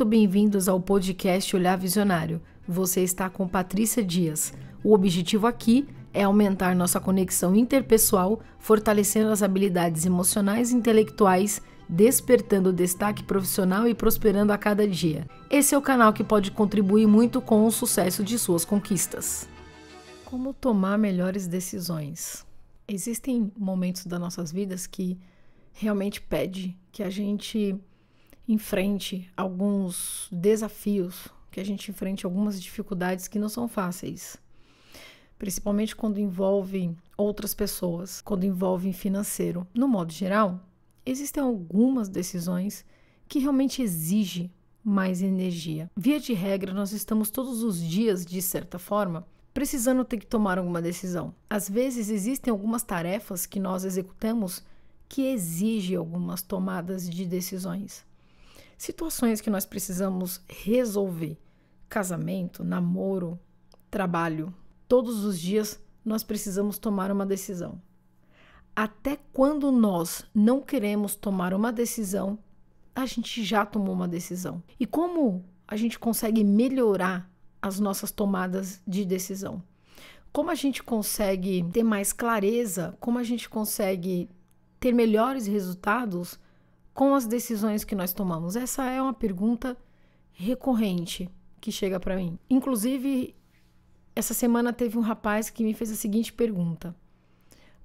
Muito bem-vindos ao podcast Olhar Visionário. Você está com Patrícia Dias. O objetivo aqui é aumentar nossa conexão interpessoal, fortalecendo as habilidades emocionais e intelectuais, despertando destaque profissional e prosperando a cada dia. Esse é o canal que pode contribuir muito com o sucesso de suas conquistas. Como tomar melhores decisões? Existem momentos das nossas vidas que realmente pede que a gente enfrente alguns desafios, que a gente enfrente algumas dificuldades que não são fáceis, principalmente quando envolvem outras pessoas, quando envolvem financeiro. No modo geral, existem algumas decisões que realmente exigem mais energia. Via de regra, nós estamos todos os dias, de certa forma, precisando ter que tomar alguma decisão. Às vezes existem algumas tarefas que nós executamos que exigem algumas tomadas de decisões situações que nós precisamos resolver: casamento, namoro, trabalho. Todos os dias nós precisamos tomar uma decisão. Até quando nós não queremos tomar uma decisão, a gente já tomou uma decisão. E como a gente consegue melhorar as nossas tomadas de decisão? Como a gente consegue ter mais clareza? Como a gente consegue ter melhores resultados com as decisões que nós tomamos? Essa é uma pergunta recorrente que chega para mim. Inclusive, essa semana teve um rapaz que me fez a seguinte pergunta: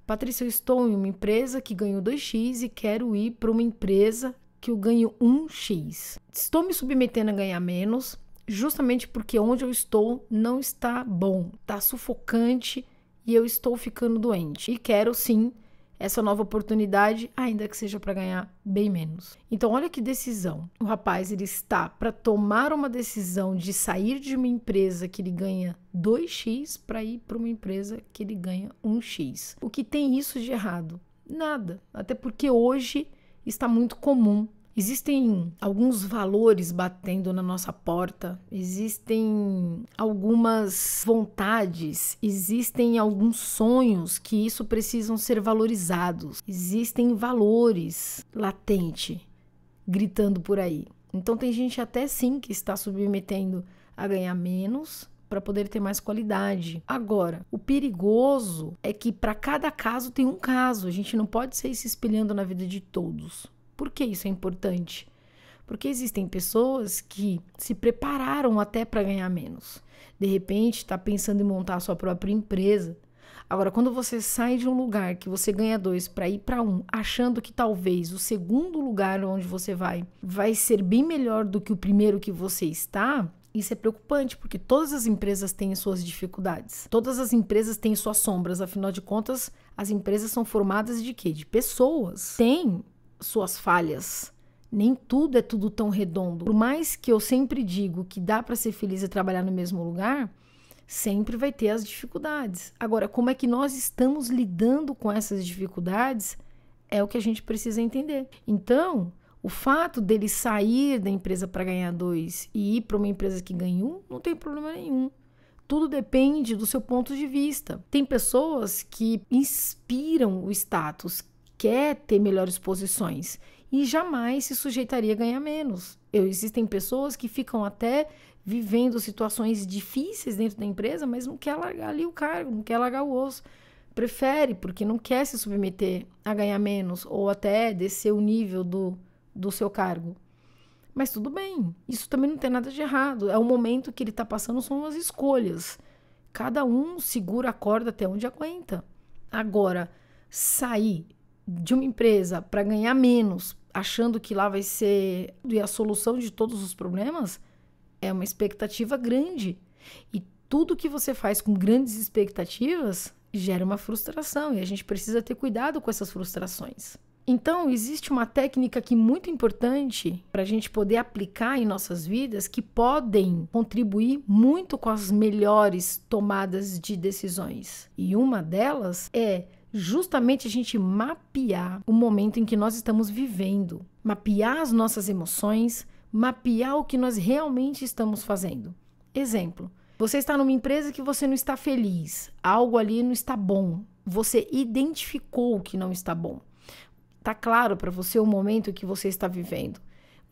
Patrícia, eu estou em uma empresa que ganho 2x e quero ir para uma empresa que eu ganho 1x. Estou me submetendo a ganhar menos, justamente porque onde eu estou não está bom, está sufocante e eu estou ficando doente. E quero sim essa nova oportunidade, ainda que seja para ganhar bem menos. Então, olha que decisão. O rapaz ele está para tomar uma decisão de sair de uma empresa que ele ganha 2x para ir para uma empresa que ele ganha 1x. O que tem isso de errado? Nada. Até porque hoje está muito comum Existem alguns valores batendo na nossa porta, existem algumas vontades, existem alguns sonhos que isso precisam ser valorizados. Existem valores latente gritando por aí. Então tem gente até sim que está submetendo a ganhar menos para poder ter mais qualidade. Agora, o perigoso é que para cada caso tem um caso. A gente não pode ser se espelhando na vida de todos. Por que isso é importante? Porque existem pessoas que se prepararam até para ganhar menos. De repente, está pensando em montar a sua própria empresa. Agora, quando você sai de um lugar que você ganha dois para ir para um, achando que talvez o segundo lugar onde você vai vai ser bem melhor do que o primeiro que você está, isso é preocupante, porque todas as empresas têm suas dificuldades. Todas as empresas têm suas sombras, afinal de contas, as empresas são formadas de quê? De pessoas. Tem suas falhas. Nem tudo é tudo tão redondo. Por mais que eu sempre digo que dá para ser feliz e trabalhar no mesmo lugar, sempre vai ter as dificuldades. Agora, como é que nós estamos lidando com essas dificuldades é o que a gente precisa entender. Então, o fato dele sair da empresa para ganhar dois e ir para uma empresa que ganhou, não tem problema nenhum. Tudo depende do seu ponto de vista. Tem pessoas que inspiram o status, quer ter melhores posições e jamais se sujeitaria a ganhar menos. Eu, existem pessoas que ficam até vivendo situações difíceis dentro da empresa, mas não quer largar ali o cargo, não quer largar o osso. Prefere, porque não quer se submeter a ganhar menos ou até descer o nível do, do seu cargo. Mas tudo bem, isso também não tem nada de errado. É o momento que ele está passando, são as escolhas. Cada um segura a corda até onde aguenta. Agora, sair de uma empresa para ganhar menos, achando que lá vai ser a solução de todos os problemas, é uma expectativa grande. E tudo que você faz com grandes expectativas gera uma frustração e a gente precisa ter cuidado com essas frustrações. Então, existe uma técnica aqui muito importante para a gente poder aplicar em nossas vidas que podem contribuir muito com as melhores tomadas de decisões. E uma delas é justamente a gente mapear o momento em que nós estamos vivendo, mapear as nossas emoções, mapear o que nós realmente estamos fazendo. Exemplo: você está numa empresa que você não está feliz, algo ali não está bom, você identificou o que não está bom. Está claro para você o momento que você está vivendo.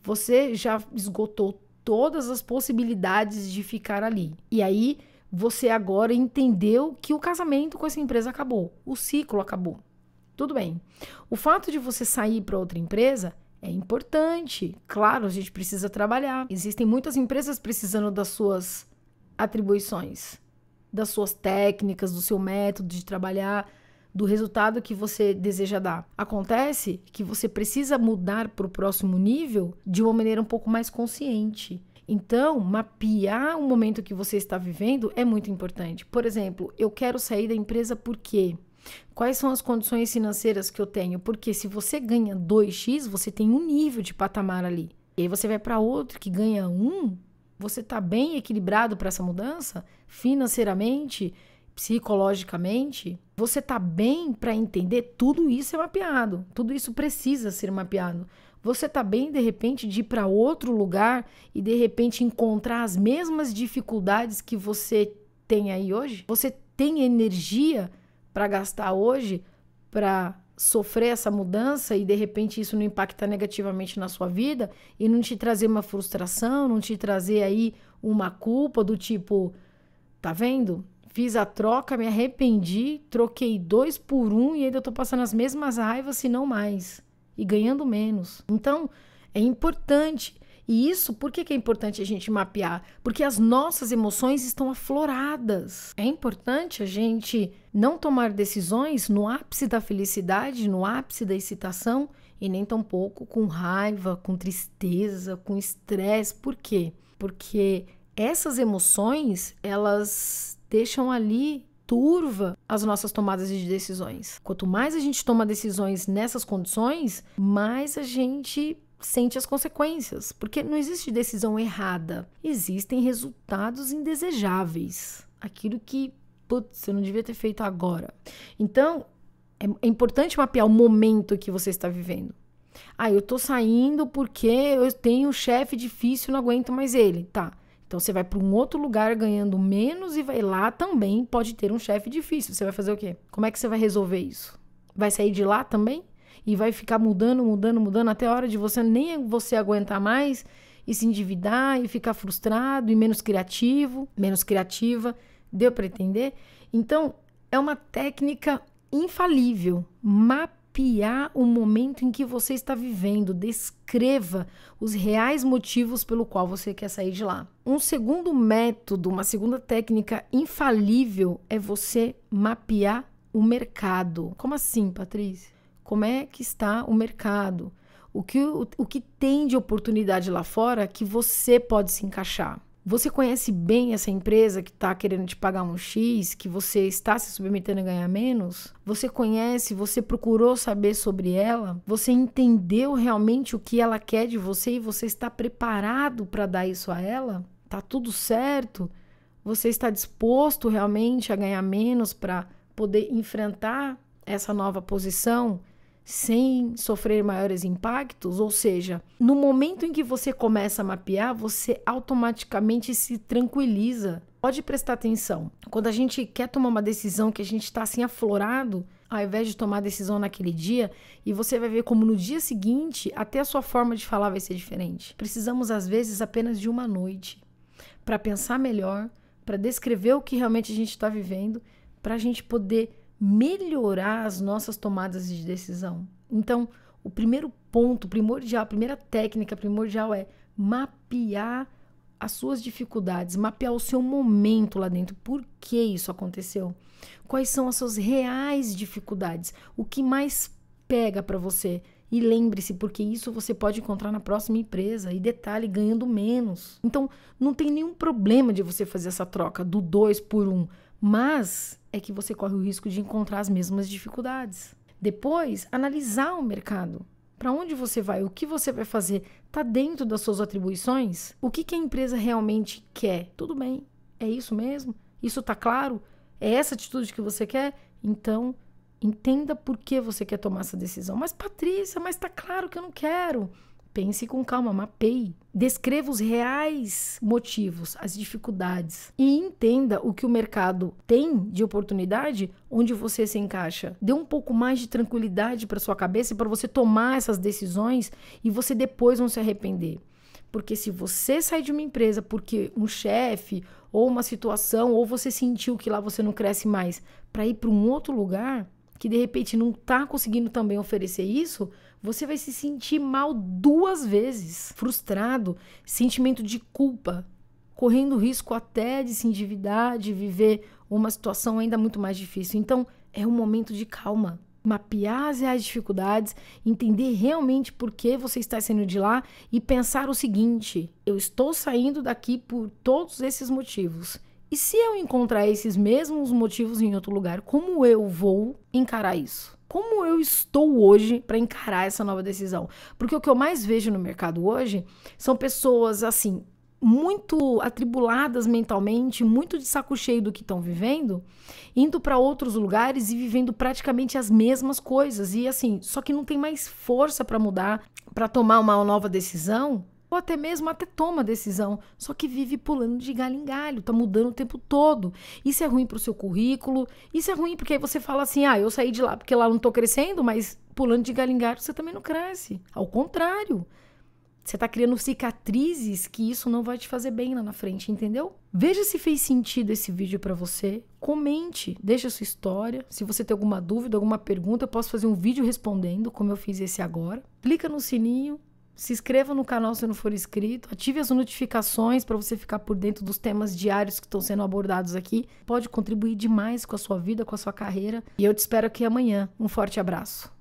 Você já esgotou todas as possibilidades de ficar ali. E aí você agora entendeu que o casamento com essa empresa acabou, o ciclo acabou. Tudo bem. O fato de você sair para outra empresa é importante. Claro, a gente precisa trabalhar. Existem muitas empresas precisando das suas atribuições, das suas técnicas, do seu método de trabalhar, do resultado que você deseja dar. Acontece que você precisa mudar para o próximo nível de uma maneira um pouco mais consciente então, mapear o momento que você está vivendo é muito importante. Por exemplo, eu quero sair da empresa por quê? Quais são as condições financeiras que eu tenho? Porque se você ganha 2x, você tem um nível de patamar ali. E aí você vai para outro que ganha 1, você está bem equilibrado para essa mudança financeiramente, psicologicamente? Você está bem para entender? Tudo isso é mapeado, tudo isso precisa ser mapeado. Você tá bem de repente de ir para outro lugar e de repente encontrar as mesmas dificuldades que você tem aí hoje? Você tem energia para gastar hoje para sofrer essa mudança e de repente isso não impactar negativamente na sua vida e não te trazer uma frustração, não te trazer aí uma culpa do tipo, tá vendo? Fiz a troca, me arrependi, troquei dois por um e ainda estou passando as mesmas raivas, se não mais e ganhando menos. Então, é importante. E isso, por que, que é importante a gente mapear? Porque as nossas emoções estão afloradas. É importante a gente não tomar decisões no ápice da felicidade, no ápice da excitação e nem tampouco com raiva, com tristeza, com estresse. Por quê? Porque essas emoções, elas deixam ali turva as nossas tomadas de decisões. Quanto mais a gente toma decisões nessas condições, mais a gente sente as consequências, porque não existe decisão errada, existem resultados indesejáveis, aquilo que putz, eu não devia ter feito agora. Então, é, é importante mapear o momento que você está vivendo. Ah, eu tô saindo porque eu tenho um chefe difícil, não aguento mais ele. Tá. Então você vai para um outro lugar ganhando menos e vai lá também pode ter um chefe difícil. Você vai fazer o quê? Como é que você vai resolver isso? Vai sair de lá também? E vai ficar mudando, mudando, mudando até a hora de você nem você aguentar mais e se endividar e ficar frustrado e menos criativo, menos criativa. Deu para entender? Então, é uma técnica infalível. Mapa mapear o momento em que você está vivendo, descreva os reais motivos pelo qual você quer sair de lá. Um segundo método, uma segunda técnica infalível é você mapear o mercado. Como assim, Patrícia? Como é que está o mercado? O que, o, o que tem de oportunidade lá fora que você pode se encaixar? Você conhece bem essa empresa que está querendo te pagar um X, que você está se submetendo a ganhar menos? Você conhece, você procurou saber sobre ela? Você entendeu realmente o que ela quer de você e você está preparado para dar isso a ela? Tá tudo certo? Você está disposto realmente a ganhar menos para poder enfrentar essa nova posição? sem sofrer maiores impactos, ou seja, no momento em que você começa a mapear, você automaticamente se tranquiliza. Pode prestar atenção. Quando a gente quer tomar uma decisão que a gente está assim aflorado, ao invés de tomar a decisão naquele dia, e você vai ver como no dia seguinte, até a sua forma de falar vai ser diferente. Precisamos, às vezes, apenas de uma noite para pensar melhor, para descrever o que realmente a gente está vivendo, para a gente poder melhorar as nossas tomadas de decisão. Então, o primeiro ponto primordial, a primeira técnica primordial é mapear as suas dificuldades, mapear o seu momento lá dentro. Por que isso aconteceu? Quais são as suas reais dificuldades? O que mais pega para você? E lembre-se, porque isso você pode encontrar na próxima empresa. E detalhe, ganhando menos. Então, não tem nenhum problema de você fazer essa troca do dois por Um. Mas é que você corre o risco de encontrar as mesmas dificuldades. Depois, analisar o mercado. Para onde você vai? O que você vai fazer? Está dentro das suas atribuições? O que, que a empresa realmente quer? Tudo bem, é isso mesmo? Isso está claro? É essa atitude que você quer? Então, entenda por que você quer tomar essa decisão. Mas, Patrícia, mas está claro que eu não quero. Pense com calma, mapeie. Descreva os reais motivos, as dificuldades e entenda o que o mercado tem de oportunidade onde você se encaixa. Dê um pouco mais de tranquilidade para sua cabeça para você tomar essas decisões e você depois não se arrepender. Porque se você sai de uma empresa porque um chefe ou uma situação ou você sentiu que lá você não cresce mais para ir para um outro lugar que de repente não está conseguindo também oferecer isso, você vai se sentir mal duas vezes, frustrado, sentimento de culpa, correndo risco até de se endividar, de viver uma situação ainda muito mais difícil. Então, é um momento de calma. Mapear as reais dificuldades, entender realmente por que você está saindo de lá e pensar o seguinte: eu estou saindo daqui por todos esses motivos. E se eu encontrar esses mesmos motivos em outro lugar, como eu vou encarar isso? como eu estou hoje para encarar essa nova decisão? Porque o que eu mais vejo no mercado hoje são pessoas assim, muito atribuladas mentalmente, muito de saco cheio do que estão vivendo, indo para outros lugares e vivendo praticamente as mesmas coisas e assim, só que não tem mais força para mudar, para tomar uma nova decisão, ou até mesmo até toma a decisão, só que vive pulando de galho em galho, tá mudando o tempo todo. Isso é ruim para o seu currículo, isso é ruim porque aí você fala assim: "Ah, eu saí de lá porque lá não tô crescendo", mas pulando de galho em galho você também não cresce. Ao contrário, você tá criando cicatrizes que isso não vai te fazer bem lá na frente, entendeu? Veja se fez sentido esse vídeo para você. Comente, deixa a sua história. Se você tem alguma dúvida, alguma pergunta, eu posso fazer um vídeo respondendo, como eu fiz esse agora. Clica no sininho, se inscreva no canal se não for inscrito, ative as notificações para você ficar por dentro dos temas diários que estão sendo abordados aqui. Pode contribuir demais com a sua vida, com a sua carreira. E eu te espero aqui amanhã. Um forte abraço.